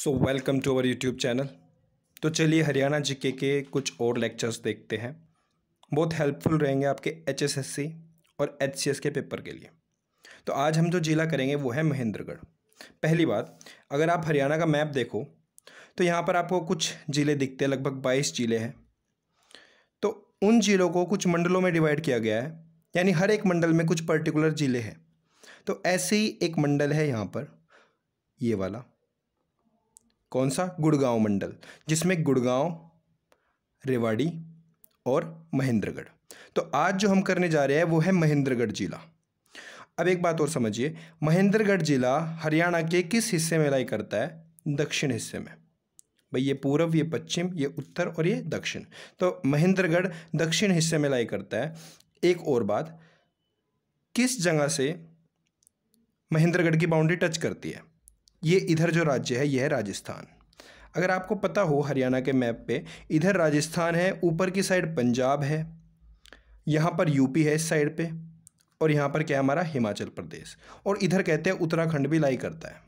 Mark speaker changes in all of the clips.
Speaker 1: so welcome to our YouTube channel तो चलिए Haryana GK के कुछ और लेक्चर्स देखते हैं बहुत हेल्पफुल रहेंगे आपके एचएसएससी और एचसीएस के पेपर के लिए तो आज हम जो जिला करेंगे वो है महेंद्रगढ़ पहली बात अगर आप हरियाणा का मैप देखो तो यहाँ पर आपको कुछ ज़िले दिखते हैं लगभग बाईस ज़िले हैं तो उन ज़िलों को कुछ मंडलों में डिवाइड किया गया है यानी हर एक मंडल में कुछ पर्टिकुलर ज़िले हैं तो ऐसे ही एक मंडल है यहाँ पर ये वाला कौन सा गुड़गांव मंडल जिसमें गुड़गांव रेवाड़ी और महेंद्रगढ़ तो आज जो हम करने जा रहे हैं वो है महेंद्रगढ़ जिला अब एक बात और समझिए महेंद्रगढ़ जिला हरियाणा के किस हिस्से में लाई करता है दक्षिण हिस्से में भाई ये पूर्व ये पश्चिम ये उत्तर और ये दक्षिण तो महेंद्रगढ़ दक्षिण हिस्से में लाई करता है एक और बात किस जगह से महेंद्रगढ़ की बाउंड्री टच करती है ये इधर जो राज्य है यह है राजस्थान अगर आपको पता हो हरियाणा के मैप पे इधर राजस्थान है ऊपर की साइड पंजाब है यहाँ पर यूपी है इस साइड पे और यहाँ पर क्या हमारा हिमाचल प्रदेश और इधर कहते हैं उत्तराखंड भी लाई करता है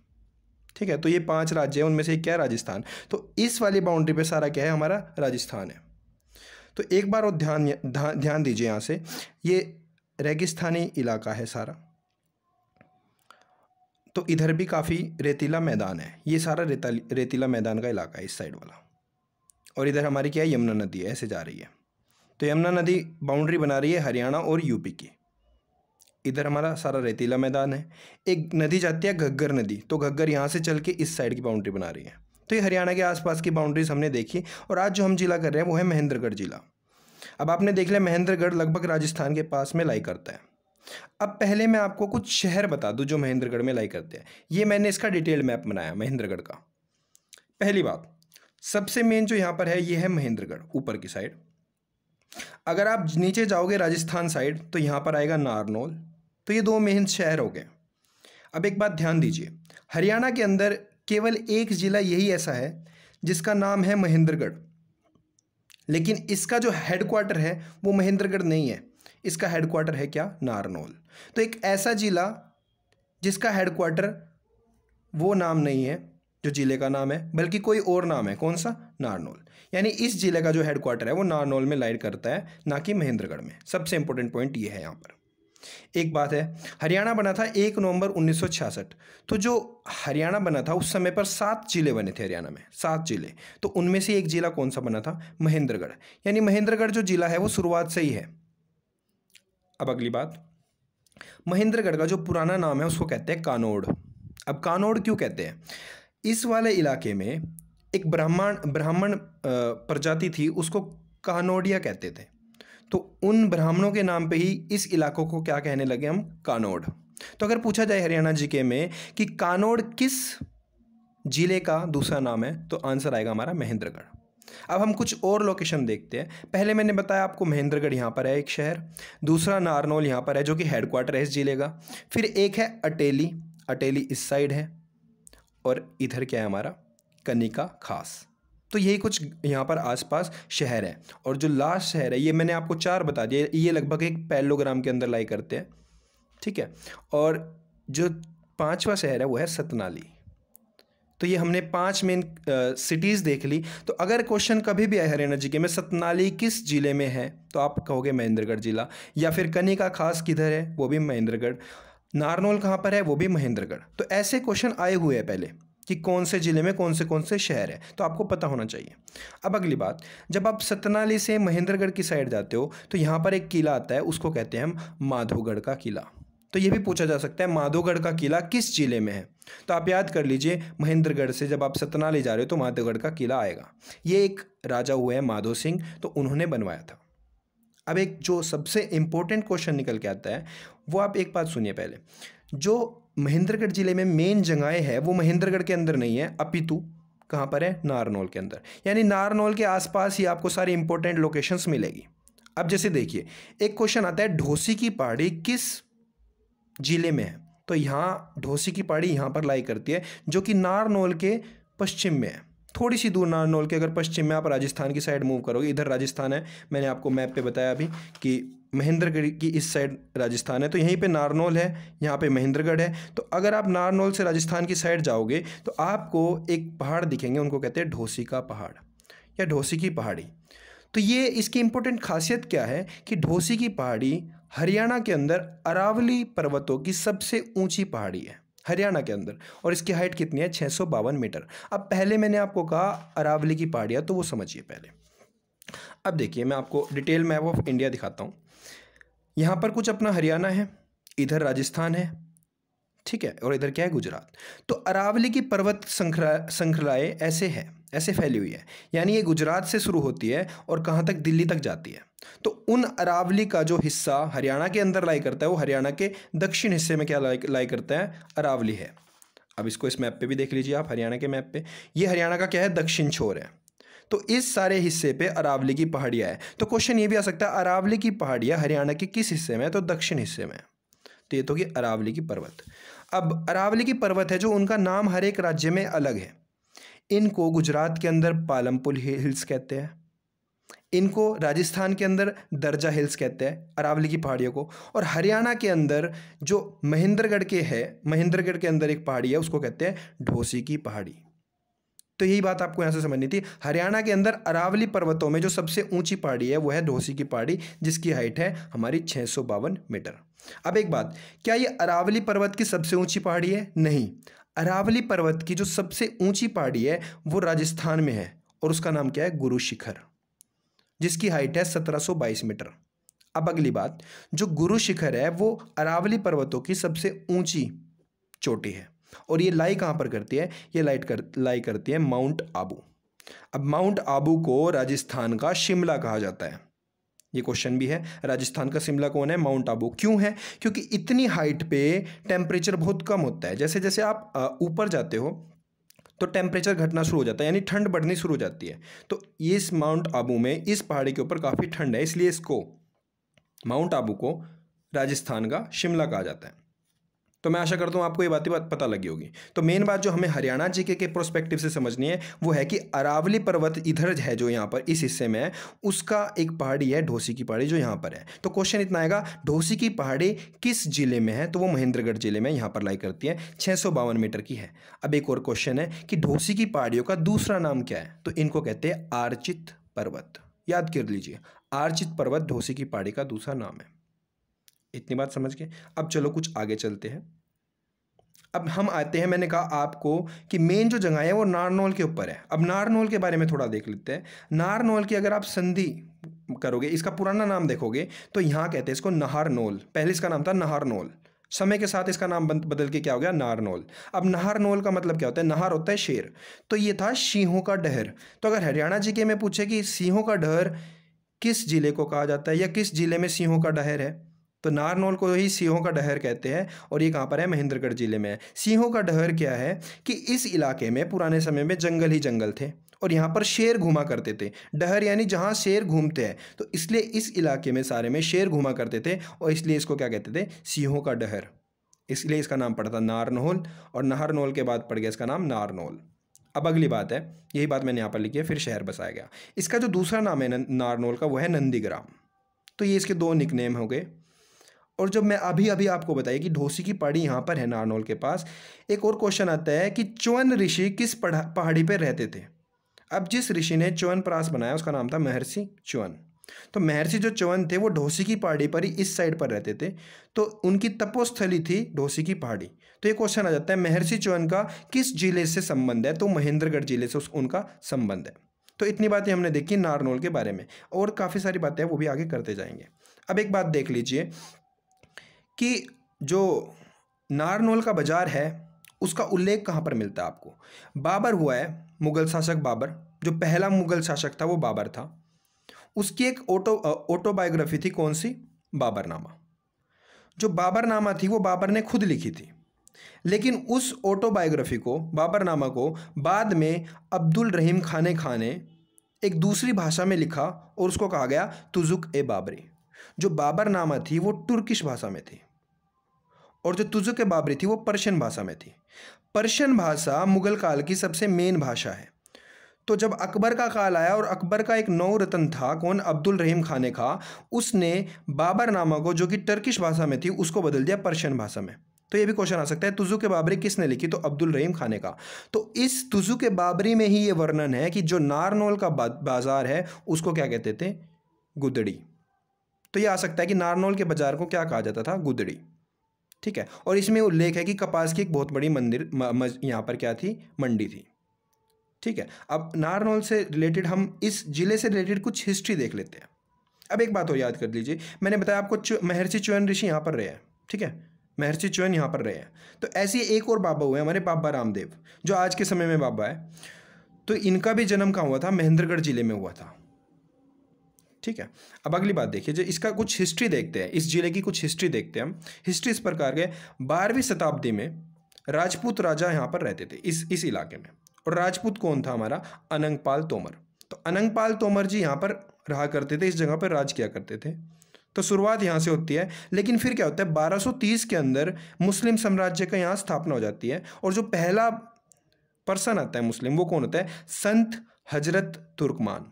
Speaker 1: ठीक है तो ये पांच राज्य हैं उनमें से क्या राजस्थान तो इस वाली बाउंड्री पे सारा क्या है हमारा राजस्थान है तो एक बार और ध्यान ध्यान दीजिए यहाँ से ये रेगिस्तानी इलाका है सारा तो इधर भी काफ़ी रेतीला मैदान है ये सारा रेतीला मैदान का इलाका है इस साइड वाला और इधर हमारी क्या है यमुना नदी है ऐसे जा रही है तो यमुना नदी बाउंड्री बना रही है हरियाणा और यूपी की इधर हमारा सारा रेतीला मैदान है एक नदी जाती है घग्गर नदी तो घग्गर यहाँ से चल के इस साइड की बाउंड्री बना रही है तो ये हरियाणा के आसपास की बाउंड्रीज हमने देखी और आज जो हम जिला कर रहे हैं वो है महेंद्रगढ़ जिला अब आपने देख लिया महेंद्रगढ़ लगभग राजस्थान के पास में लाई करता है अब पहले मैं आपको कुछ शहर बता दूं जो महेंद्रगढ़ में लाई करते हैं ये मैंने इसका डिटेल मैप बनाया महेंद्रगढ़ का पहली बात सबसे मेन जो यहाँ पर है ये है महेंद्रगढ़ ऊपर की साइड अगर आप नीचे जाओगे राजस्थान साइड तो यहाँ पर आएगा नारनौल तो ये दो मेन शहर हो गए अब एक बात ध्यान दीजिए हरियाणा के अंदर केवल एक ज़िला यही ऐसा है जिसका नाम है महेंद्रगढ़ लेकिन इसका जो हेडक्वार्टर है वो महेंद्रगढ़ नहीं है इसका हेडक्वार्टर है क्या नारनौल तो एक ऐसा जिला जिसका हेडक्वार्टर वो नाम नहीं है जो जिले का नाम है बल्कि कोई और नाम है कौन सा नारनौल यानी इस जिले का जो हेडक्वार्टर है वो नारनौल में लाइड करता है ना कि महेंद्रगढ़ में सबसे इंपॉर्टेंट पॉइंट ये है यहाँ पर एक बात है हरियाणा बना था एक नवंबर 1966 तो जो हरियाणा बना था उस समय पर सात जिले बने थे हरियाणा में सात जिले तो उनमें से एक जिला कौन सा बना था महेंद्रगढ़ यानी महेंद्रगढ़ जो जिला है वो शुरुआत से ही है अब अगली बात महेंद्रगढ़ का जो पुराना नाम है उसको कहते हैं कानोड़ अब कानोड़ क्यों कहते हैं इस वाले इलाके में एक ब्राह्मण ब्राह्मण प्रजाति थी उसको कानोड़िया कहते थे तो उन ब्राह्मणों के नाम पे ही इस इलाकों को क्या कहने लगे हम कानोड़ तो अगर पूछा जाए हरियाणा जी में कि कानोड़ किस जिले का दूसरा नाम है तो आंसर आएगा हमारा महेंद्रगढ़ अब हम कुछ और लोकेशन देखते हैं पहले मैंने बताया आपको महेंद्रगढ़ यहाँ पर है एक शहर दूसरा नारनौल यहाँ पर है जो कि हेडक्वार्टर है इस जिले का फिर एक है अटेली अटेली इस साइड है और इधर क्या है हमारा कनिका खास तो यही कुछ यहाँ पर आसपास शहर है और जो लास्ट शहर है ये मैंने आपको चार बता दिया ये लगभग एक पैलोग्राम के अंदर लाई करते हैं ठीक है और जो पांचवा शहर है वो है सतनाली तो ये हमने पांच मेन सिटीज़ देख ली तो अगर क्वेश्चन कभी भी आया हरियाणा जी के में सतनाली किस जिले में है तो आप कहोगे महेंद्रगढ़ जिला या फिर कनी का खास किधर है वो भी महेंद्रगढ़ नारनौल कहाँ पर है वो भी महेंद्रगढ़ तो ऐसे क्वेश्चन आए हुए हैं पहले कि कौन से ज़िले में कौन से कौन से शहर है तो आपको पता होना चाहिए अब अगली बात जब आप सतनाली से महेंद्रगढ़ की साइड जाते हो तो यहाँ पर एक किला आता है उसको कहते हैं हम माधोगढ़ का किला तो ये भी पूछा जा सकता है माधोगढ़ का किला किस जिले में है तो आप याद कर लीजिए महेंद्रगढ़ से जब आप सतना ले जा रहे हो तो माधोगढ़ का किला आएगा ये एक राजा हुए हैं माधो सिंह तो उन्होंने बनवाया था अब एक जो सबसे इम्पोर्टेंट क्वेश्चन निकल के आता है वो आप एक बात सुनिए पहले जो महेंद्रगढ़ जिले में मेन जगहें हैं वो महेंद्रगढ़ के अंदर नहीं है अपितु कहाँ पर है नारनौल के अंदर यानी नारनौल के आसपास ही आपको सारी इंपॉर्टेंट लोकेशंस मिलेगी अब जैसे देखिए एक क्वेश्चन आता है ढोसी की पहाड़ी किस जिले में है तो यहाँ ढोसी की पहाड़ी यहाँ पर लाई करती है जो कि नारनौल के पश्चिम में है थोड़ी सी दूर नारनौल के अगर पश्चिम में आप राजस्थान की साइड मूव करोगे इधर राजस्थान है मैंने आपको मैप पे बताया अभी कि महेंद्रगढ़ की इस साइड राजस्थान है तो यहीं पे नारनौल है यहाँ पे महेंद्रगढ़ है तो अगर आप नारनौल से राजस्थान की साइड जाओगे तो आपको एक पहाड़ दिखेंगे उनको कहते हैं ढोसी का पहाड़ या ढोसी की पहाड़ी तो ये इसकी इम्पोर्टेंट खासियत क्या है कि ढोसी की पहाड़ी हरियाणा के अंदर अरावली पर्वतों की सबसे ऊंची पहाड़ी है हरियाणा के अंदर और इसकी हाइट कितनी है छः मीटर अब पहले मैंने आपको कहा अरावली की पहाड़ियाँ तो वो समझिए पहले अब देखिए मैं आपको डिटेल मैप ऑफ इंडिया दिखाता हूँ यहाँ पर कुछ अपना हरियाणा है इधर राजस्थान है ठीक है और इधर क्या है गुजरात तो अरावली की पर्वत संख्या श्रृंखलाएँ ऐसे हैं ऐसे फैली हुई है यानी ये गुजरात से शुरू होती है और कहाँ तक दिल्ली तक जाती है तो उन अरावली का जो हिस्सा हरियाणा के अंदर लाई करता है वो हरियाणा के दक्षिण हिस्से में क्या लाई लाई करता है अरावली है अब इसको इस मैप पे भी देख लीजिए आप हरियाणा के मैप पे ये हरियाणा का क्या है दक्षिण छोर है तो इस सारे हिस्से पे अरावली की पहाड़ियाँ है तो क्वेश्चन ये भी आ सकता है अरावली की पहाड़ियाँ हरियाणा के किस हिस्से में है तो दक्षिण हिस्से में तो ये तो कि अरावली की पर्वत अब अरावली की पर्वत है जो उनका नाम हर एक राज्य में अलग है इनको गुजरात के अंदर पालमपुल हिल्स कहते हैं इनको राजस्थान के अंदर दर्जा हिल्स कहते हैं अरावली की पहाड़ियों को और हरियाणा के अंदर जो महेंद्रगढ़ के है महेंद्रगढ़ के अंदर एक पहाड़ी है उसको कहते हैं ढोसी की पहाड़ी तो यही बात आपको यहाँ से समझनी थी हरियाणा के अंदर अरावली पर्वतों में जो सबसे ऊंची पहाड़ी है वो है ढोसी की पहाड़ी जिसकी हाइट है हमारी छः मीटर अब एक बात क्या ये अरावली पर्वत की सबसे ऊंची पहाड़ी है नहीं अरावली पर्वत की जो सबसे ऊंची पहाड़ी है वो राजस्थान में है और उसका नाम क्या है गुरु शिखर जिसकी हाइट है 1722 मीटर अब अगली बात जो गुरु शिखर है वो अरावली पर्वतों की सबसे ऊंची चोटी है और ये लाई कहाँ पर करती है ये लाइट कर लाई करती है माउंट आबू अब माउंट आबू को राजस्थान का शिमला कहा जाता है ये क्वेश्चन भी है राजस्थान का शिमला कौन है माउंट आबू क्यों है क्योंकि इतनी हाइट पे टेम्परेचर बहुत कम होता है जैसे जैसे आप ऊपर जाते हो तो टेम्परेचर घटना शुरू हो जाता है यानी ठंड बढ़नी शुरू हो जाती है तो इस माउंट आबू में इस पहाड़ी के ऊपर काफ़ी ठंड है इसलिए इसको माउंट आबू को राजस्थान का शिमला कहा जाता है तो मैं आशा करता हूँ आपको ये बातें बात पता लगी होगी तो मेन बात जो हमें हरियाणा जीके के प्रोस्पेक्टिव से समझनी है वो है कि अरावली पर्वत इधर है जो यहाँ पर इस हिस्से में है उसका एक पहाड़ी है ढोसी की पहाड़ी जो यहाँ पर है तो क्वेश्चन इतना आएगा ढोसी की पहाड़ी किस जिले में है तो वो महेंद्रगढ़ जिले में यहाँ पर लाई करती है छः मीटर की है अब एक और क्वेश्चन है कि ढोसी की पहाड़ियों का दूसरा नाम क्या है तो इनको कहते हैं आर्चित पर्वत याद कर लीजिए आर्चित पर्वत ढोसी की पहाड़ी का दूसरा नाम है इतनी बात समझ के अब चलो कुछ आगे चलते हैं अब हम आते हैं मैंने कहा आपको कि मेन जो जगह है वो नारनोल के ऊपर है अब नारनोल के बारे में थोड़ा देख लेते हैं नारनोल की अगर आप संधि करोगे इसका पुराना नाम देखोगे तो यहाँ कहते हैं इसको नहारनौल पहले इसका नाम था नहारनौल समय के साथ इसका नाम बदल के क्या हो गया नारनोल अब नहारनौल का मतलब क्या होता है नहार होता है शेर तो ये था सिंहों का डहर तो अगर हरियाणा जी के में पूछे कि सिंहों का डहर किस जिले को कहा जाता है या किस जिले में सिंहों का डहर है तो नारनौल को ही सीहों का डहर कहते हैं और ये कहाँ पर है महेंद्रगढ़ जिले में है सीहों का डहर क्या है कि इस इलाके में पुराने समय में जंगल ही जंगल थे और यहाँ पर शेर घुमा करते थे डहर यानी जहाँ शेर घूमते हैं तो इसलिए इस इलाके में सारे में शेर घुमा करते थे और इसलिए इसको क्या कहते थे सीहों का डहर इसलिए इसका नाम पड़ा था नारनौल और नाहरनौल के बाद पड़ गया इसका नाम नारनौल अब अगली बात है यही बात मैंने यहाँ पर लिखी है फिर शहर बसाया गया इसका जो दूसरा नाम है नारनौल का वो है नंदीग्राम तो ये इसके दो निकनेम हो गए और जब मैं अभी अभी आपको बताया कि ढोसी की पहाड़ी यहाँ पर है नारनौल के पास एक और क्वेश्चन आता है कि चौन ऋषि किस पहाड़ी पर रहते थे अब जिस ऋषि ने चौन प्रास बनाया उसका नाम था महर्षि चौन तो महर्षि जो चौन थे वो ढोसी की पहाड़ी पर ही इस साइड पर रहते थे तो उनकी तपोस्थली थी ढोसी की पहाड़ी तो ये क्वेश्चन आ जाता है महर्षि चौन का किस जिले से संबंध है तो महेंद्रगढ़ जिले से उनका संबंध है तो इतनी बातें हमने देखी नारनौल के बारे में और काफ़ी सारी बातें वो भी आगे करते जाएंगे अब एक बात देख लीजिए कि जो नारनोल का बाज़ार है उसका उल्लेख कहाँ पर मिलता है आपको बाबर हुआ है मुग़ल शासक बाबर जो पहला मुग़ल शासक था वो बाबर था उसकी एक ऑटो ऑटोबायोग्राफी थी कौन सी बाबरनामा जो बाबरनामा थी वो बाबर ने खुद लिखी थी लेकिन उस ऑटोबायोग्राफी को बाबरनामा को बाद में अब्दुल रहीम खाने खान ने एक दूसरी भाषा में लिखा और उसको कहा गया तुजुक ए बाबरी जो बाबरनामा थी वो तुर्किश भाषा में थी और जो तुजुक बाबरी थी वो पर्शियन भाषा में थी पर्शियन भाषा मुगल काल की सबसे मेन भाषा है तो जब अकबर का काल आया और अकबर का एक नौ रतन था कौन अब्दुल रहीम खाने का उसने बाबर नामा को जो कि टर्किश भाषा में थी उसको बदल दिया पर्शियन भाषा में तो ये भी क्वेश्चन आ सकता है तुज़ु के बाबरी किसने लिखी तो अब्दुल रहीम खाने का तो इस तुज़ु के बाबरी में ही ये वर्णन है कि जो नारनोल का बाजार है उसको क्या कहते थे गुदड़ी तो ये आ सकता है कि नारनोल के बाजार को क्या कहा जाता था गुदड़ी ठीक है और इसमें उल्लेख है कि कपास की एक बहुत बड़ी मंदिर यहाँ पर क्या थी मंडी थी ठीक है अब नारनौल से रिलेटेड हम इस ज़िले से रिलेटेड कुछ हिस्ट्री देख लेते हैं अब एक बात और याद कर लीजिए मैंने बताया आपको महर्षि चौहान ऋषि यहाँ पर रहे हैं ठीक है महर्षि चौहान यहाँ पर रहे हैं तो ऐसे एक और बाबा हुए हमारे बाबा रामदेव जो आज के समय में बाबा है तो इनका भी जन्म कहाँ हुआ था महेंद्रगढ़ जिले में हुआ था ठीक है अब अगली बात देखिए जो इसका कुछ हिस्ट्री देखते हैं इस जिले की कुछ हिस्ट्री देखते हैं हम हिस्ट्री इस प्रकार के बारहवीं शताब्दी में राजपूत राजा यहाँ पर रहते थे इस इस इलाके में और राजपूत कौन था हमारा अनंगपाल तोमर तो अनंगपाल तोमर जी यहाँ पर रहा करते थे इस जगह पर राज किया करते थे तो शुरुआत यहाँ से होती है लेकिन फिर क्या होता है 1230 के अंदर मुस्लिम साम्राज्य का यहाँ स्थापना हो जाती है और जो पहला पर्सन आता है मुस्लिम वो कौन होता है संत हजरत तुर्कमान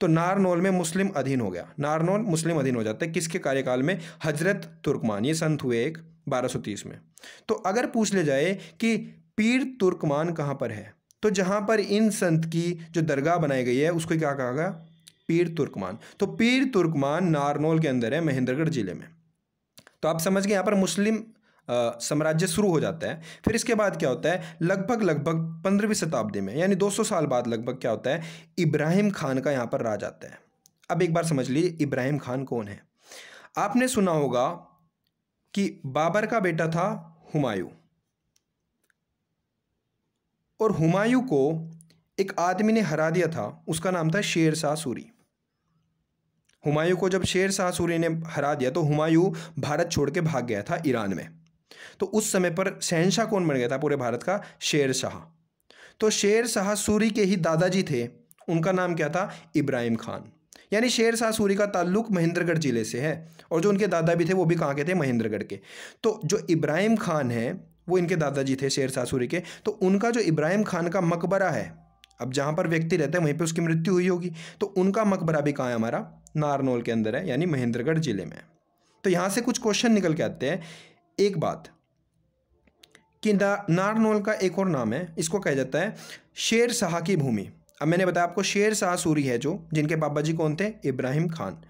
Speaker 1: तो नारनौल में मुस्लिम अधीन हो गया नारनौल मुस्लिम अधीन हो जाता है किसके कार्यकाल में हजरत तुर्कमान ये संत हुए एक 1230 में तो अगर पूछ ले जाए कि पीर तुर्कमान कहाँ पर है तो जहाँ पर इन संत की जो दरगाह बनाई गई है उसको क्या कहा गया पीर तुर्कमान तो पीर तुर्कमान नारनौल के अंदर है महेंद्रगढ़ जिले में तो आप समझ गए यहाँ पर मुस्लिम साम्राज्य शुरू हो जाता है फिर इसके बाद क्या होता है लगभग लगभग पंद्रहवीं शताब्दी में यानी 200 साल बाद लगभग क्या होता है इब्राहिम खान का यहाँ पर राज आता है अब एक बार समझ लीजिए इब्राहिम खान कौन है आपने सुना होगा कि बाबर का बेटा था हुमायूं और हुमायूं को एक आदमी ने हरा दिया था उसका नाम था शेर शाह सूरी हुमायूं को जब शेर शाह सूरी ने हरा दिया तो हुमायूं भारत छोड़ के भाग गया था ईरान में तो उस समय पर शहनशाह कौन बन गया था पूरे भारत का शेर शाह तो शेर शाह सूरी के ही दादाजी थे उनका नाम क्या था इब्राहिम खान यानी शेर शाह सूरी का ताल्लुक महेंद्रगढ़ ज़िले से है और जो उनके दादा भी थे वो भी कहाँ के थे महेंद्रगढ़ के तो जो इब्राहिम खान है वो इनके दादाजी थे शेर शाह सूरी के तो उनका जो इब्राहिम खान का मकबरा है अब जहाँ पर व्यक्ति रहता है वहीं पर उसकी मृत्यु हुई होगी तो उनका मकबरा भी कहाँ है हमारा नारनौल के अंदर है यानी महेंद्रगढ़ ज़िले में तो यहाँ से कुछ क्वेश्चन निकल के आते हैं एक बात कि नारनोल का एक और नाम है इसको कहा जाता है शेर शाह की भूमि अब मैंने बताया आपको शेर शाह सूरी है जो जिनके बाबा जी कौन थे इब्राहिम खान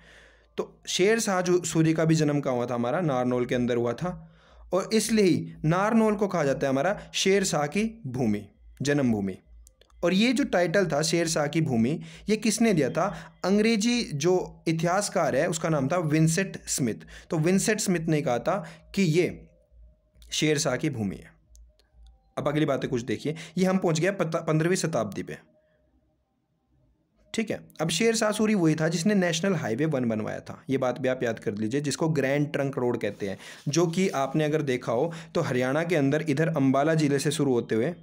Speaker 1: तो शेर शाह जो सूरी का भी जन्म कहाँ हुआ था हमारा नारनोल के अंदर हुआ था और इसलिए नारनोल को कहा जाता है हमारा शेर शाह की भूमि जन्मभूमि और ये जो टाइटल था शेर शाह की भूमि ये किसने दिया था अंग्रेजी जो इतिहासकार है उसका नाम था विंसेट स्मिथ तो विंसेट स्मिथ ने कहा था कि ये शेर शाह की भूमि है अब अगली बातें कुछ देखिए ये हम पहुंच गए पंद्रहवीं शताब्दी पे ठीक है अब शेर शाह सूरी वही था जिसने नेशनल हाईवे वन बनवाया था ये बात भी आप याद कर लीजिए जिसको ग्रैंड ट्रंक रोड कहते हैं जो कि आपने अगर देखा हो तो हरियाणा के अंदर इधर अंबाला ज़िले से शुरू होते हुए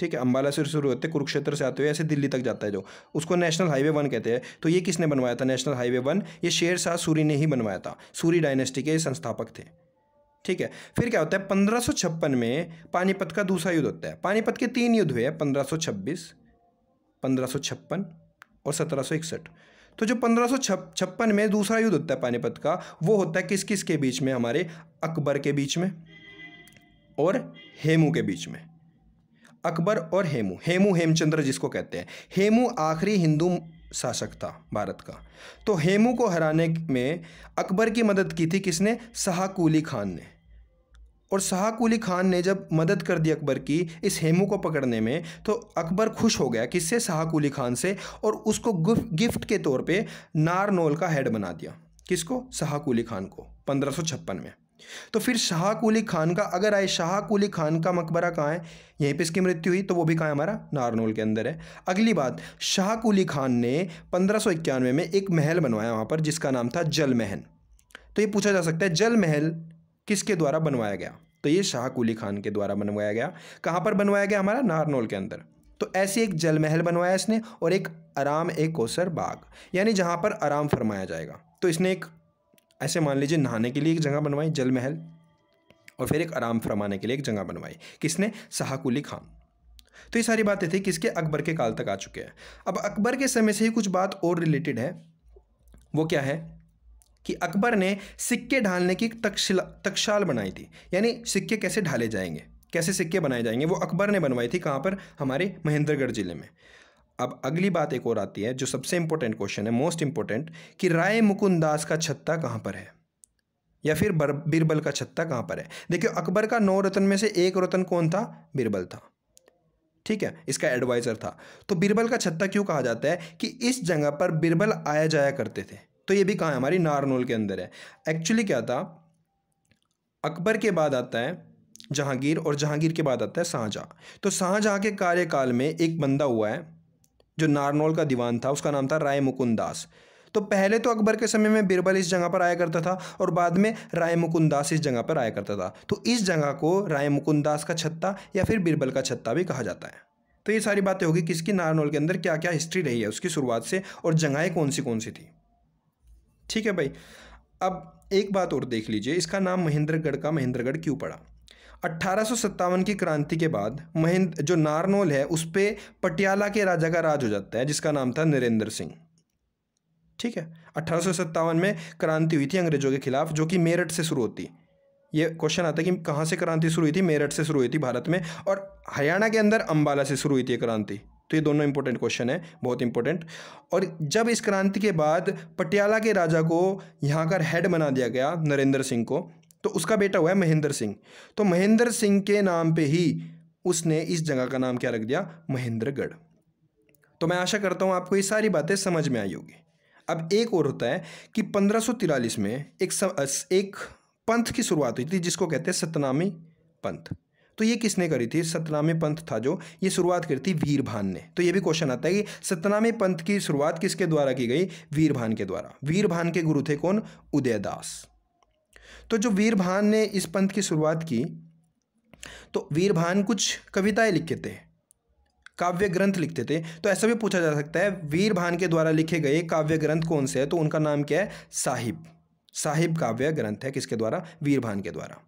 Speaker 1: ठीक है अम्बाला से शुरू होते कुरुक्षेत्र से आते हुए ऐसे दिल्ली तक जाता है जो उसको नेशनल हाईवे वन कहते हैं तो ये किसने बनवाया था नेशनल हाईवे वन ये शेर शाह सूरी ने ही बनवाया था सूरी डायनेस्टी के संस्थापक थे ठीक है फिर क्या होता है पंद्रह में पानीपत का दूसरा युद्ध होता है पानीपत के तीन युद्ध हुए पंद्रह सौ छब्बीस और सत्रह तो जो पंद्रह सौ में दूसरा युद्ध होता है पानीपत का वो होता है किस किस के बीच में हमारे अकबर के बीच में और हेमू के बीच में अकबर और हेमू हेमू हेमचंद्र जिसको कहते हैं हेमू आखिरी हिंदू शासक था भारत का तो हेमू को हराने में अकबर की मदद की थी किसने सहाकुली खान ने और सहाकुली खान ने जब मदद कर दी अकबर की इस हेमू को पकड़ने में तो अकबर खुश हो गया किससे सहाकुली खान से और उसको गिफ्ट के तौर पे नारनोल का हेड बना दिया किसको सहाकुली खान को पंद्रह में तो फिर शाह कुली खान का अगर आए शाह कुली खान का मकबरा कहाँ है यहीं पे इसकी मृत्यु हुई तो वो भी कहाँ है हमारा नारनोल के अंदर है अगली बात शाह कुली खान ने पंद्रह में एक महल बनवाया वहाँ पर जिसका नाम था जल महल तो ये पूछा जा सकता है जल महल किसके द्वारा बनवाया गया तो ये शाह कुली खान के द्वारा बनवाया गया कहाँ पर बनवाया गया हमारा नारनोल के अंदर तो ऐसे एक जल महल बनवाया इसने और एक आराम एक कोसर बाग यानी जहाँ पर आराम फरमाया जाएगा तो इसने एक ऐसे मान लीजिए नहाने के लिए एक जगह बनवाई जल महल और फिर एक आराम फरमाने के लिए एक जगह बनवाई किसने शाहकुली खान तो ये सारी बातें थी किसके अकबर के काल तक आ चुके हैं अब अकबर के समय से ही कुछ बात और रिलेटेड है वो क्या है कि अकबर ने सिक्के ढालने की तकशिला तकशाल बनाई थी यानी सिक्के कैसे ढाले जाएंगे कैसे सिक्के बनाए जाएंगे वो अकबर ने बनवाई थी कहाँ पर हमारे महेंद्रगढ़ जिले में अब अगली बात एक और आती है जो सबसे इंपॉर्टेंट क्वेश्चन है मोस्ट इंपॉर्टेंट कि राय मुकुंदास का छत्ता कहाँ पर है या फिर बीरबल का छत्ता कहाँ पर है देखिए अकबर का नौ रतन में से एक रतन कौन था बीरबल था ठीक है इसका एडवाइज़र था तो बीरबल का छत्ता क्यों कहा जाता है कि इस जगह पर बीरबल आया जाया करते थे तो ये भी कहाँ है हमारी नारनोल के अंदर है एक्चुअली क्या था अकबर के बाद आता है जहांगीर और जहांगीर के बाद आता है शाहजहाँ तो शाहजहाँ के कार्यकाल में एक बंदा हुआ है जो नारनौल का दीवान था उसका नाम था राय मुकुंदास तो पहले तो अकबर के समय में बिरबल इस जगह पर आया करता था और बाद में राय मुकुंदास इस जगह पर आया करता था तो इस जगह को राय मुकुंदास का छत्ता या फिर बिरबल का छत्ता भी कहा जाता है तो ये सारी बातें होगी किसकी नारनौल के अंदर क्या क्या हिस्ट्री रही है उसकी शुरुआत से और जगहें कौन सी कौन सी थी ठीक है भाई अब एक बात और देख लीजिए इसका नाम महेंद्रगढ़ का महेंद्रगढ़ क्यों पड़ा अट्ठारह की क्रांति के बाद महेंद्र जो नारनोल है उस पर पटियाला के राजा का राज हो जाता है जिसका नाम था नरेंद्र सिंह ठीक है अट्ठारह में क्रांति हुई थी अंग्रेजों के खिलाफ जो कि मेरठ से शुरू होती ये क्वेश्चन आता है कि कहाँ से क्रांति शुरू हुई थी मेरठ से शुरू हुई थी भारत में और हरियाणा के अंदर अंबाला से शुरू हुई थी क्रांति तो ये दोनों इंपॉर्टेंट क्वेश्चन है बहुत इंपॉर्टेंट और जब इस क्रांति के बाद पटियाला के राजा को यहाँ का हेड बना दिया गया नरेंद्र सिंह को तो उसका बेटा हुआ है महेंद्र सिंह तो महेंद्र सिंह के नाम पे ही उसने इस जगह का नाम क्या रख दिया महेंद्रगढ़ तो मैं आशा करता हूँ आपको ये सारी बातें समझ में आई होगी अब एक और होता है कि पंद्रह में एक सम, एक पंथ की शुरुआत हुई थी जिसको कहते हैं सतनामी पंथ तो ये किसने करी थी सतनामी पंथ था जो ये शुरुआत करी थी वीरभान ने तो ये भी क्वेश्चन आता है कि सतनामी पंथ की शुरुआत किसके द्वारा की गई वीरभान के द्वारा वीरभान के गुरु थे कौन उदयदास तो जो वीरभान ने इस पंथ की शुरुआत की तो वीरभान कुछ कविताएं लिखते थे काव्य ग्रंथ लिखते थे तो ऐसा भी पूछा जा सकता है वीरभान के द्वारा लिखे गए काव्य ग्रंथ कौन से है तो उनका नाम क्या है साहिब साहिब काव्य ग्रंथ है किसके द्वारा वीरभान के द्वारा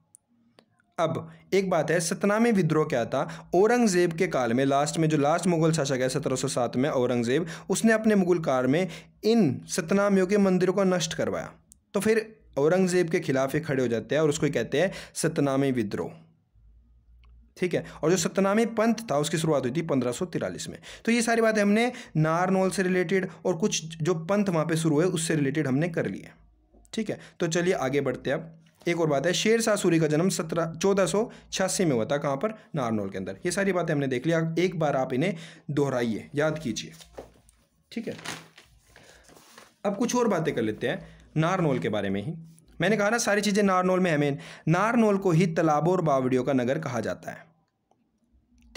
Speaker 1: अब एक बात है सतनामी विद्रोह क्या था औरंगजेब के काल में लास्ट में जो लास्ट मुगल शासक है 1707 में औरंगजेब उसने अपने मुगल काल में इन सतनामियों के मंदिरों को नष्ट करवाया तो फिर औरंगज़ेब के ख़िलाफ़ ही खड़े हो जाते हैं और उसको कहते हैं सतनामी विद्रोह ठीक है और जो सतनामी पंथ था उसकी शुरुआत हुई थी पंद्रह में तो ये सारी बातें हमने नारनौल से रिलेटेड और कुछ जो पंथ वहाँ पे शुरू हुए उससे रिलेटेड हमने कर लिए ठीक है तो चलिए आगे बढ़ते हैं अब एक और बात है शेर शाह सूरी का जन्म सत्रह चौदह सौ छियासी में हुआ था कहाँ पर नारनौल के अंदर ये सारी बातें हमने देख लिया एक बार आप इन्हें दोहराइए याद कीजिए ठीक है अब कुछ और बातें कर लेते हैं नारनोल के बारे में ही मैंने कहा ना सारी चीज़ें नारनोल में है मेन नारनोल को ही तालाबों और बावड़ियों का नगर कहा जाता है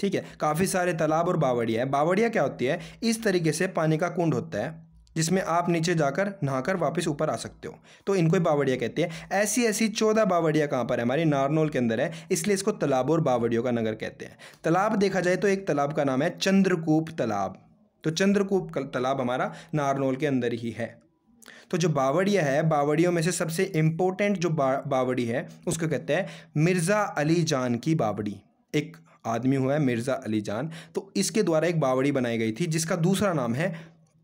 Speaker 1: ठीक है काफ़ी सारे तालाब और बावड़िया है बावड़िया क्या होती है इस तरीके से पानी का कुंड होता है जिसमें आप नीचे जाकर नहाकर वापस ऊपर आ सकते हो तो इनको बावड़िया कहते हैं ऐसी ऐसी चौदह बावड़िया कहाँ पर है हमारी नारनोल के अंदर है इसलिए इसको तालाब और बावड़ियों का नगर कहते हैं तालाब देखा जाए तो एक तालाब का नाम है चंद्रकूप तालाब तो चंद्रकूप तालाब हमारा नारनोल के अंदर ही है तो जो बावड़िया है बावड़ियों में से सबसे इम्पोर्टेंट जो बा, बावड़ी है उसको कहते हैं मिर्ज़ा अली जान की बावड़ी एक आदमी हुआ है मिर्ज़ा अली जान तो इसके द्वारा एक बावड़ी बनाई गई थी जिसका दूसरा नाम है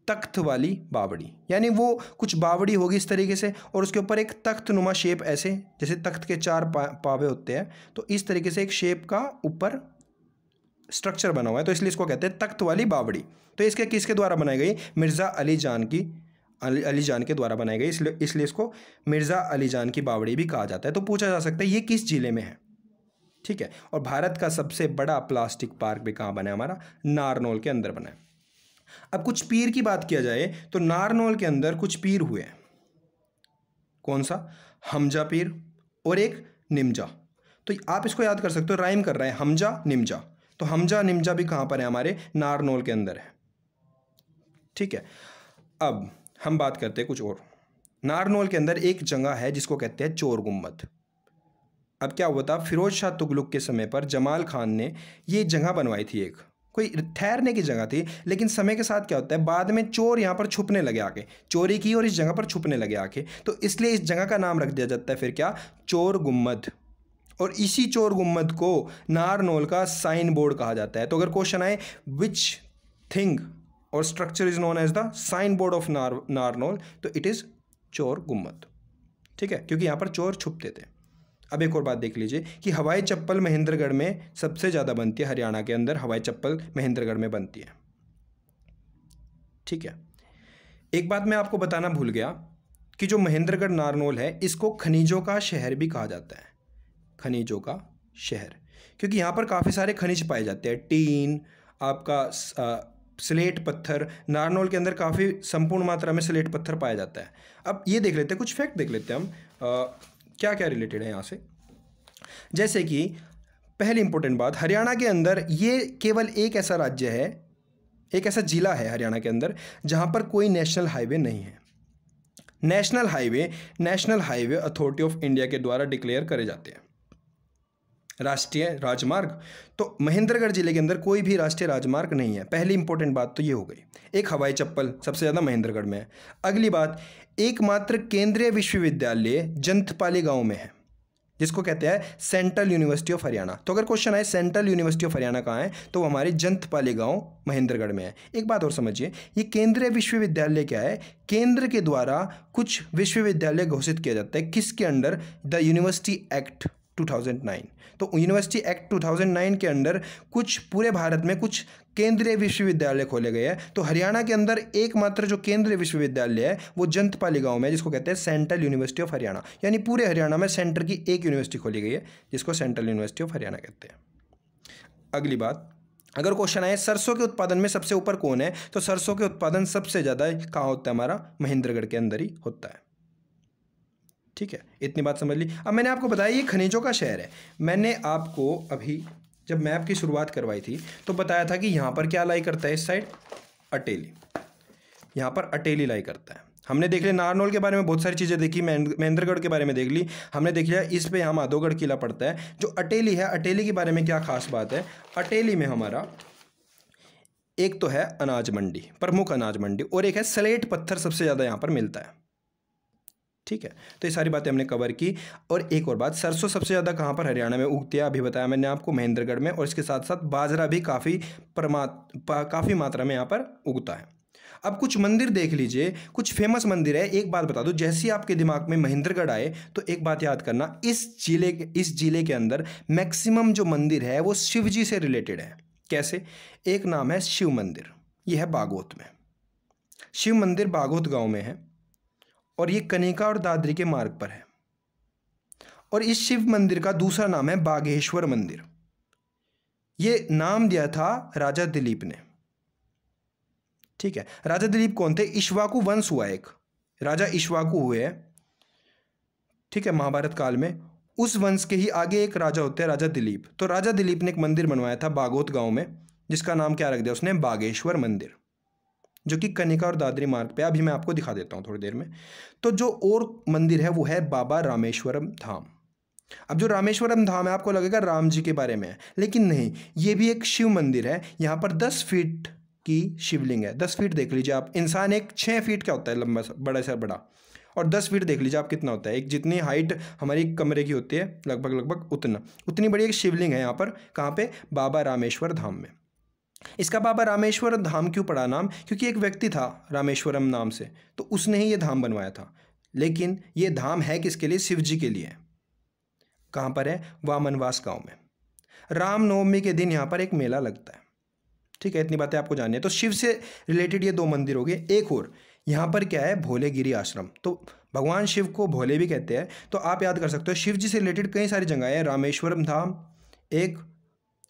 Speaker 1: तख्त वाली बावड़ी यानी वो कुछ बावड़ी होगी इस तरीके से और उसके ऊपर एक तख्त नुमा शेप ऐसे जैसे तख्त के चार पा, पावे होते हैं तो इस तरीके से एक शेप का ऊपर स्ट्रक्चर बना हुआ है तो इसलिए इसको कहते हैं तख्त वाली बावड़ी तो इसके किसके द्वारा बनाई गई मिर्ज़ा अली जान की अली, अली जान के द्वारा बनाई गई इसलिए इसलिए इसको मिर्ज़ा अली जान की बावड़ी भी कहा जाता है तो पूछा जा सकता है ये किस ज़िले में है ठीक है और भारत का सबसे बड़ा प्लास्टिक पार्क भी कहाँ बना है हमारा नारनौल के अंदर बना है अब कुछ पीर की बात किया जाए तो नारनौल के अंदर कुछ पीर हुए हैं कौन सा हमजा पीर और एक निमजा तो आप इसको याद कर सकते हो राइम कर रहे हैं हमजा निमजा तो हमजा निमजा भी कहाँ पर है हमारे नारनौल के अंदर है ठीक है अब हम बात करते हैं कुछ और नारनौल के अंदर एक जगह है जिसको कहते हैं चोर गुम्मत अब क्या हुआ था फिरोज शाह तुगलुक के समय पर जमाल खान ने ये जगह बनवाई थी एक कोई ठहरने की जगह थी लेकिन समय के साथ क्या होता है बाद में चोर यहाँ पर छुपने लगे आके चोरी की और इस जगह पर छुपने लगे आके तो इसलिए इस जगह का नाम रख दिया जाता है फिर क्या चोर गुम्मद और इसी चोर गुम्मद को नारनोल का साइन बोर्ड कहा जाता है तो अगर क्वेश्चन आए विच थिंग और structure is known as the sign board of नार नारनोल तो इट इज़ चोर गुम्मत ठीक है क्योंकि यहाँ पर चोर छुपते थे अब एक और बात देख लीजिए कि हवाई चप्पल महेंद्रगढ़ में सबसे ज़्यादा बनती है हरियाणा के अंदर हवाई चप्पल महेंद्रगढ़ में बनती है ठीक है एक बात मैं आपको बताना भूल गया कि जो महेंद्रगढ़ नारनोल है इसको खनिजों का शहर भी कहा जाता है खनिजों का शहर क्योंकि यहाँ पर काफ़ी सारे खनिज पाए जाते हैं टीन आपका स्लेट पत्थर नारनौल के अंदर काफ़ी संपूर्ण मात्रा में स्लेट पत्थर पाया जाता है अब ये देख लेते हैं कुछ फैक्ट देख लेते हैं हम आ, क्या क्या रिलेटेड है यहाँ से जैसे कि पहली इंपॉर्टेंट बात हरियाणा के अंदर ये केवल एक ऐसा राज्य है एक ऐसा जिला है हरियाणा के अंदर जहाँ पर कोई नेशनल हाईवे नहीं है national highway national highway authority of India के द्वारा डिक्लेयर करे जाते हैं राष्ट्रीय राजमार्ग तो महेंद्रगढ़ जिले के अंदर कोई भी राष्ट्रीय राजमार्ग नहीं है पहली इंपॉर्टेंट बात तो ये हो गई एक हवाई चप्पल सबसे ज़्यादा महेंद्रगढ़ में है अगली बात एकमात्र केंद्रीय विश्वविद्यालय जंथपाली गाँव में है जिसको कहते हैं सेंट्रल यूनिवर्सिटी ऑफ हरियाणा तो अगर क्वेश्चन आए सेंट्रल यूनिवर्सिटी ऑफ हरियाणा कहाँ है तो हमारे जंतपाली गांव महेंद्रगढ़ में है एक बात और समझिए ये केंद्रीय विश्वविद्यालय क्या है केंद्र के द्वारा कुछ विश्वविद्यालय घोषित किया जाता है किसके अंडर द यूनिवर्सिटी एक्ट 2009 तो यूनिवर्सिटी एक्ट 2009 के अंदर कुछ पूरे भारत में कुछ केंद्रीय विश्वविद्यालय खोले गए हैं तो हरियाणा के अंदर एकमात्र जो केंद्रीय विश्वविद्यालय है वो जंतपाली गांव में जिसको कहते हैं सेंट्रल यूनिवर्सिटी ऑफ हरियाणा यानी पूरे हरियाणा में सेंटर की एक यूनिवर्सिटी खोली गई है जिसको सेंट्रल यूनिवर्सिटी ऑफ हरियाणा कहते हैं अगली बात अगर क्वेश्चन आए सरसों के उत्पादन में सबसे ऊपर कौन है तो सरसों के उत्पादन सबसे ज़्यादा कहाँ होता है हमारा महेंद्रगढ़ के अंदर ही होता है ठीक है इतनी बात समझ ली अब मैंने आपको बताया ये खनिजों का शहर है मैंने आपको अभी जब मैप की शुरुआत करवाई थी तो बताया था कि यहाँ पर क्या लाई करता है इस साइड अटेली यहाँ पर अटेली लाई करता है हमने देख लिया नारनौल के बारे में बहुत सारी चीज़ें देखी महेंद्रगढ़ के बारे में देख ली हमने देख लिया इस पे यहाँ माधोगढ़ किला पड़ता है जो अटेली है अटेली के बारे में क्या खास बात है अटेली में हमारा एक तो है अनाज मंडी प्रमुख अनाज मंडी और एक है स्लेट पत्थर सबसे ज़्यादा यहाँ पर मिलता है ठीक है तो ये सारी बातें हमने कवर की और एक और बात सरसों सबसे ज़्यादा कहाँ पर हरियाणा में उगती है अभी बताया मैंने आपको महेंद्रगढ़ में और इसके साथ साथ बाजरा भी काफ़ी परमा काफ़ी मात्रा में यहाँ पर उगता है अब कुछ मंदिर देख लीजिए कुछ फेमस मंदिर है एक बात बता दो जैसे ही आपके दिमाग में महेंद्रगढ़ आए तो एक बात याद करना इस जिले इस जिले के अंदर मैक्सिमम जो मंदिर है वो शिव जी से रिलेटेड है कैसे एक नाम है शिव मंदिर यह है बागोत में शिव मंदिर बागोत गांव में है और ये कनेका और दादरी के मार्ग पर है और इस शिव मंदिर का दूसरा नाम है बागेश्वर मंदिर ये नाम दिया था राजा दिलीप ने ठीक है राजा दिलीप कौन थे इश्वाकु वंश हुआ एक राजा इश्वाकु हुए ठीक है महाभारत काल में उस वंश के ही आगे एक राजा होते हैं राजा दिलीप तो राजा दिलीप ने एक मंदिर बनवाया था बागोत गांव में जिसका नाम क्या रख दिया उसने बागेश्वर मंदिर जो कि कनिका और दादरी मार्ग पे अभी मैं आपको दिखा देता हूँ थोड़ी देर में तो जो और मंदिर है वो है बाबा रामेश्वरम धाम अब जो रामेश्वरम धाम है आपको लगेगा राम जी के बारे में लेकिन नहीं ये भी एक शिव मंदिर है यहाँ पर दस फीट की शिवलिंग है दस फीट देख लीजिए आप इंसान एक छः फीट का होता है लंबा सा बड़ा सा बड़ा और दस फीट देख लीजिए आप कितना होता है एक जितनी हाइट हमारी कमरे की होती है लगभग लगभग उतना उतनी बड़ी एक शिवलिंग है यहाँ पर कहाँ पे बाबा रामेश्वर धाम में इसका बाबा रामेश्वर धाम क्यों पड़ा नाम क्योंकि एक व्यक्ति था रामेश्वरम नाम से तो उसने ही ये धाम बनवाया था लेकिन ये धाम है किसके लिए शिव जी के लिए कहाँ पर है वामनवास गांव में रामनवमी के दिन यहाँ पर एक मेला लगता है ठीक है इतनी बातें आपको जाननी है तो शिव से रिलेटेड ये दो मंदिर हो गए एक और यहाँ पर क्या है भोलेगिरी आश्रम तो भगवान शिव को भोले भी कहते हैं तो आप याद कर सकते हो शिव जी से रिलेटेड कई सारी जगह है रामेश्वरम धाम एक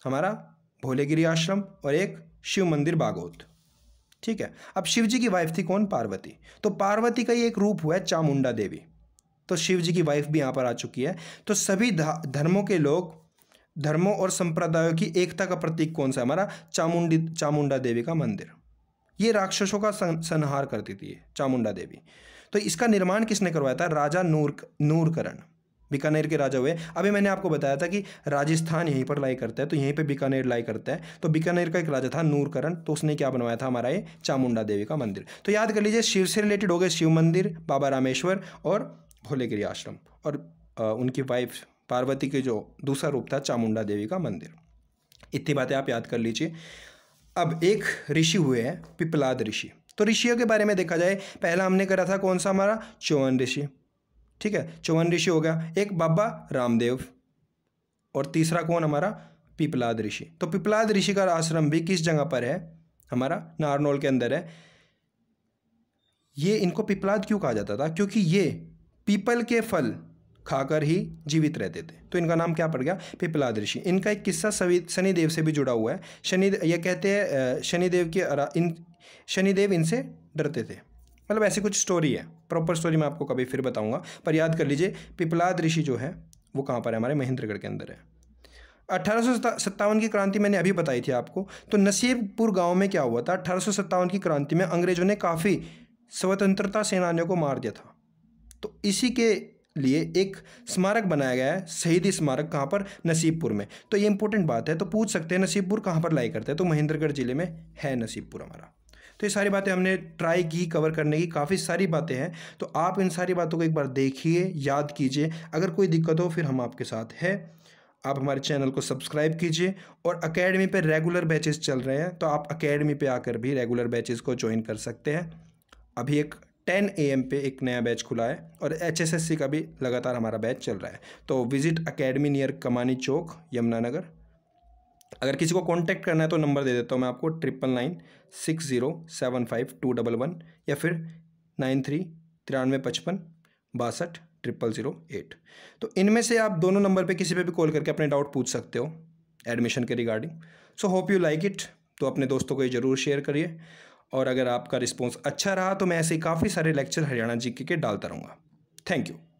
Speaker 1: हमारा भोलेगिरी आश्रम और एक शिव मंदिर बागोत ठीक है अब शिव जी की वाइफ थी कौन पार्वती तो पार्वती का ही एक रूप हुआ है चामुंडा देवी तो शिव जी की वाइफ भी यहाँ पर आ चुकी है तो सभी धर्मों के लोग धर्मों और संप्रदायों की एकता का प्रतीक कौन सा है हमारा चामुंडी चामुंडा देवी का मंदिर ये राक्षसों का संहार करती थी चामुंडा देवी तो इसका निर्माण किसने करवाया था राजा नूर नूरकरण बीकानेर के राजा हुए अभी मैंने आपको बताया था कि राजस्थान यहीं पर लाई करता है तो यहीं पर बीकानेर लाई करता है तो बीकानेर का एक राजा था नूरकरण तो उसने क्या बनवाया था हमारा ये चामुंडा देवी का मंदिर तो याद कर लीजिए शिव से रिलेटेड हो गए शिव मंदिर बाबा रामेश्वर और भोलेगिरी आश्रम और आ, उनकी वाइफ पार्वती के जो दूसरा रूप था चामुंडा देवी का मंदिर इतनी बातें आप याद कर लीजिए अब एक ऋषि हुए हैं पिपलाद ऋषि तो ऋषियों के बारे में देखा जाए पहला हमने करा था कौन सा हमारा चौवन ऋषि ठीक है चौवन ऋषि हो गया एक बाबा रामदेव और तीसरा कौन हमारा पिपलाद ऋषि तो पिपलाद ऋषि का आश्रम भी किस जगह पर है हमारा नारनौल के अंदर है ये इनको पिपलाद क्यों कहा जाता था क्योंकि ये पीपल के फल खाकर ही जीवित रहते थे तो इनका नाम क्या पड़ गया पिपलाद ऋषि इनका एक किस्सा शनिदेव से भी जुड़ा हुआ है शनि ये कहते हैं शनिदेव के इन शनिदेव इनसे डरते थे मतलब ऐसी कुछ स्टोरी है प्रॉपर स्टोरी मैं आपको कभी फिर बताऊंगा पर याद कर लीजिए पिपलाद ऋषि जो है वो कहाँ पर है हमारे महेंद्रगढ़ के अंदर है अठारह की क्रांति मैंने अभी बताई थी आपको तो नसीबपुर गांव में क्या हुआ था अठारह की क्रांति में अंग्रेजों ने काफ़ी स्वतंत्रता सेनानियों को मार दिया था तो इसी के लिए एक स्मारक बनाया गया है शहीदी स्मारक कहाँ पर नसीबपुर में तो ये इंपॉर्टेंट बात है तो पूछ सकते हैं नसीबपुर कहाँ पर लाई करते हैं तो महेंद्रगढ़ जिले में है नसीबपुर हमारा तो ये सारी बातें हमने ट्राई की कवर करने की काफ़ी सारी बातें हैं तो आप इन सारी बातों को एक बार देखिए याद कीजिए अगर कोई दिक्कत हो फिर हम आपके साथ है आप हमारे चैनल को सब्सक्राइब कीजिए और अकेडमी पर रेगुलर बैचेस चल रहे हैं तो आप अकेडमी पर आकर भी रेगुलर बैचेस को ज्वाइन कर सकते हैं अभी एक 10 एम पे एक नया बैच खुला है और सी का भी लगातार हमारा बैच चल रहा है तो विजिट अकेडमी नियर कमानी चौक यमुनानगर अगर किसी को कांटेक्ट करना है तो नंबर दे देता हूँ मैं आपको triple nine six zero seven five two double one या फिर नाइन थ्री तिरानवे पचपन बासठ ट्रिपल ज़ीरो एट तो इनमें से आप दोनों नंबर पे किसी पे भी कॉल करके अपने डाउट पूछ सकते हो एडमिशन के regarding so hope you like it तो अपने दोस्तों को ये ज़रूर शेयर करिए और अगर आपका रिस्पॉन्स अच्छा रहा तो मैं ऐसे ही काफ़ी सारे लेक्चर हरियाणा जी के डालता रहूँगा थैंक यू